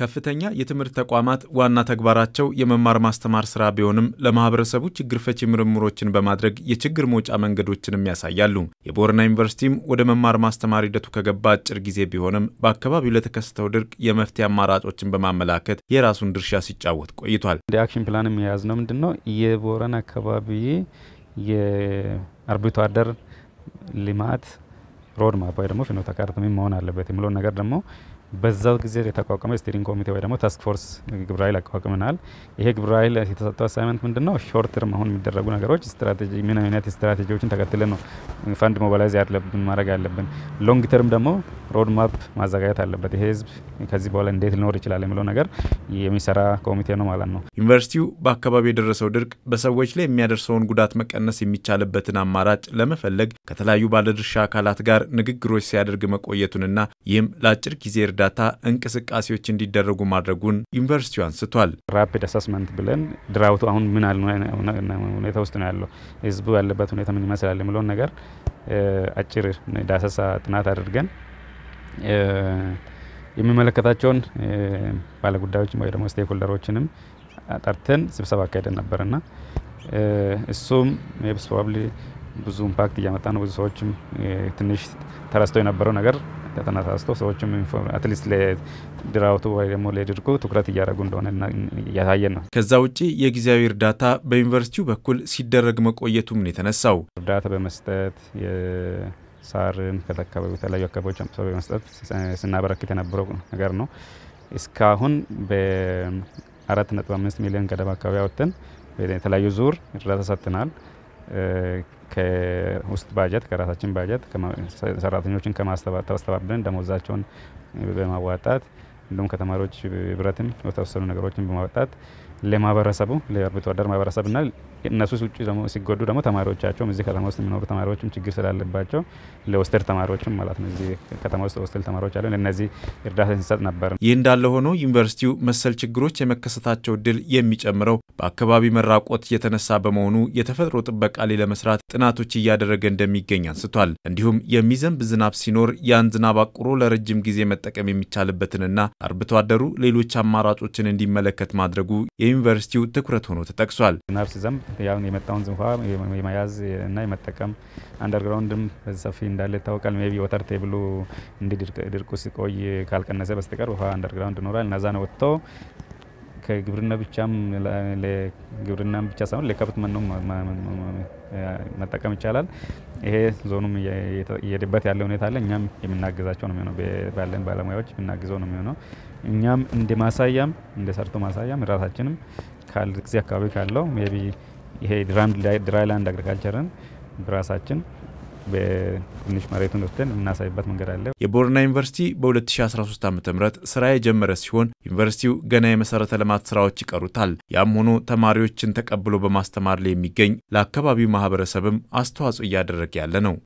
ከፍተኛ የትምህርት ተቋማት ዋና ተግባራቸው የመማር ማስተማር ስራ ቢሆንም ለማህበረሰቡ ችግር ፈቺ ምርምሮችን በማድረግ የችግር መውጫ መንገዶችንም ያሳያሉ። የቦረና ዩኒቨርሲቲም ወደ መማር ማስተማር ሂደቱ ከገባ አጭር ጊዜ ቢሆንም በአካባቢው ለተከሰተው ድርቅ የመፍትሄ አማራጮችን በማመላከት የራሱን ድርሻ ሲጫወት ቆይቷል። እንደ አክሽን ፕላን የያዝ ነው ምንድን ነው የቦረና አካባቢ የአርብቶ አደር ልማት ሮድማፕ ወይ ደግሞ ፍኖተ ካርታ መሆን አለበት የሚለውን ነገር ደግሞ በዛው ጊዜ የተቋቋመ ስቲሪንግ ኮሚቴ ወይ ደግሞ ታስክ ፎርስ ግብረ ኃይል አቋቁመናል። ይሄ ግብረ ኃይል የተሰጠው አሳይመንት ምንድን ነው? ሾርት ተርም አሁን የሚደረጉ ነገሮች ስትራቴጂ ምን አይነት ስትራቴጂዎችን ተከትለን ነው ፈንድ ሞባላይዝ ያለብን ማድረግ ያለብን። ሎንግ ተርም ደግሞ ሮድ ማፕ ማዘጋጀት አለበት። ይሄ ህዝብ ከዚህ በኋላ እንዴት ሊኖር ይችላል የሚለው ነገር የሚሰራ ኮሚቴ ነው ማለት ነው። ዩኒቨርሲቲው በአካባቢ የደረሰው ድርቅ በሰዎች ላይ የሚያደርሰውን ጉዳት መቀነስ የሚቻልበትን አማራጭ ለመፈለግ ከተለያዩ ባለድርሻ አካላት ጋር ንግግሮች ሲያደርግ መቆየቱንና ይህም ለአጭር ጊዜ እርዳታ እንቅስቃሴዎች እንዲደረጉ ማድረጉን ዩኒቨርሲቲው አንስቷል። ራፒድ አሳስመንት ብለን ድራውቱ አሁን ምን ሁኔታ ውስጥ ነው ያለው፣ ህዝቡ ያለበት ሁኔታ ምን ይመስላል የሚለውን ነገር አጭር ዳሰሳ ጥናት አድርገን የሚመለከታቸውን ባለጉዳዮች ወይ ደግሞ ስቴክሆልደሮችንም ጠርተን ስብሰባ አካሄደን ነበርና እሱም ፕሮባብሊ ብዙ ኢምፓክት እያመጣ ነው። ብዙ ሰዎችም ትንሽ ተረስተው የነበረው ነገር ተነሳስቶ ሰዎችም አትሊስት ለድራውቱ ወይ ደግሞ ለድርቁ ትኩረት እያደረጉ እንደሆነ እያሳየን ነው። ከዛ ውጭ የጊዜያዊ እርዳታ በዩኒቨርሲቲው በኩል ሲደረግ መቆየቱም ነው የተነሳው። እርዳታ በመስጠት ሳርን ከተከበቡ የተለያዩ አካባቢዎች ሰው በመስጠት ስናበረክት የነበረው ነገር ነው። እስካሁን በአራት ነጥብ አምስት ሚሊዮን ገደማ አካባቢ አወጥተን የተለያዩ ዙር እርዳታ ሰጥተናል። ከውስጥ ባጀት ከራሳችን ባጀት ሰራተኞችን ከማስተባበርን ደሞዛቸውን በማዋጣት እንዲሁም ከተማሪዎች ህብረትን የተወሰኑ ነገሮችን በማውጣት ለማህበረሰቡ ለአርብቶ አደር ማህበረሰብና እነሱ ውጭ ሲጎዱ ደግሞ ተማሪዎቻቸውም እዚህ ከተማ ውስጥ የሚኖሩ ተማሪዎችም ችግር ስላለባቸው ለሆስቴል ተማሪዎችም ማለት ነው እዚህ ከተማ ውስጥ ሆስቴል ተማሪዎች አለ ለእነዚህ እርዳታ ሲሰጥ ነበር። ይህ እንዳለ ሆኖ ዩኒቨርሲቲው መሰል ችግሮች የመከሰታቸው ድል የሚጨምረው በአካባቢ መራቆት የተነሳ በመሆኑ የተፈጥሮ ጥበቃ ላይ ለመስራት ጥናቶች እያደረገ እንደሚገኝ አንስቷል። እንዲሁም የሚዘንብ ዝናብ ሲኖር ያን ዝናብ አቁሮ ለረጅም ጊዜ መጠቀም የሚቻልበትንና አርብቶ አደሩ ሌሎች አማራጮችን እንዲመለከት ማድረጉ የዩኒቨርሲቲው ትኩረት ሆኖ ተጠቅሷል። ዝናብ ሲዘንብ ያው የመጣውን ዝንኳ የመያዝ እና የመጠቀም አንደርግራውንድም ሰፊ እንዳለ ይታወቃል። ቢ ወተር ቴብሉ እንዲ ድርቁ ሲቆይ ካልቀነሰ በስተቀር ውሃ አንደርግራውንድ ይኖራል። እነዛ ነው ወጥቶ ከግብርና ብቻም ለግብርና ብቻ ሳይሆን ለከብት መኖ መጠቀም ይቻላል። ይሄ ዞኑም እየሄደበት ያለ ሁኔታ አለ። እኛም የምናግዛቸው ነው የሚሆነው ባለን ባለሙያዎች የምናግዘው ነው የሚሆነው። እኛም እንደ ማሳያም እንደ ሰርቶ ማሳያም ራሳችንም ከዚህ አካባቢ ካለው ቢ ይሄ ድራይላንድ አግሪካልቸርን በራሳችን በትንሽ መሬቱን ወስደን የምናሳይበት መንገድ አለ። የቦረና ዩኒቨርሲቲ በ2013 ዓ ም ስራ የጀመረ ሲሆን ዩኒቨርሲቲው ገና የመሰረተ ልማት ስራዎች ይቀሩታል። ያም ሆኖ ተማሪዎችን ተቀብሎ በማስተማር ላይ የሚገኝ ለአካባቢው ማህበረሰብም አስተዋጽኦ እያደረገ ያለ ነው።